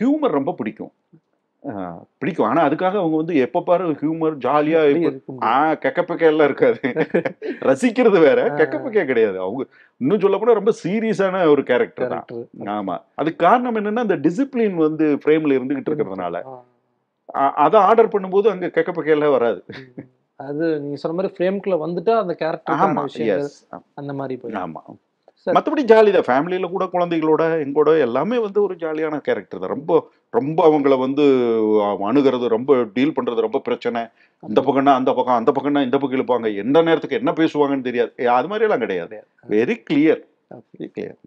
humour ரொம்ப பிடிக்கும் பிடிக்கும் ஆனா அதுக்காக அவங்க வந்து எப்ப பாரு ஹியூமர் ஜாலியா ஆஹ் கெக்கப்பக்கே எல்லாம் இருக்காது ரசிக்கிறது வேற கெக்கப்பக்கே கிடையாது அவங்க இன்னும் சொல்ல போனா ரொம்ப சீரியஸான ஒரு கேரக்டர் தான் ஆமா அதுக்கு காரணம் என்னன்னா அந்த டிசிப்ளின் வந்து ஃப்ரேம்ல இருந்துகிட்டு இருக்கிறதுனால அதை ஆர்டர் பண்ணும்போது அங்க கெக்கப்பக்கே எல்லாம் வராது அது நீங்க சொன்ன மாதிரி ஃப்ரேம்குள்ள வந்துட்டா அந்த கேரக்டர் அந்த மாதிரி போயிடும் ஆமா மற்றபடி ஜாலி தான் ஃபேமிலியில் கூட குழந்தைகளோட எங்கூட எல்லாமே வந்து ஒரு ஜாலியான கேரக்டர் தான் ரொம்ப ரொம்ப அவங்கள வந்து அணுகிறது ரொம்ப டீல் பண்ணுறது ரொம்ப பிரச்சனை அந்த பக்கம்னா அந்த பக்கம் அந்த பக்கம்னா இந்த பக்கம் இழுப்பாங்க எந்த நேரத்துக்கு என்ன பேசுவாங்கன்னு தெரியாது அது மாதிரியெல்லாம் கிடையாது வெரி கிளியர் வெரி கிளியர்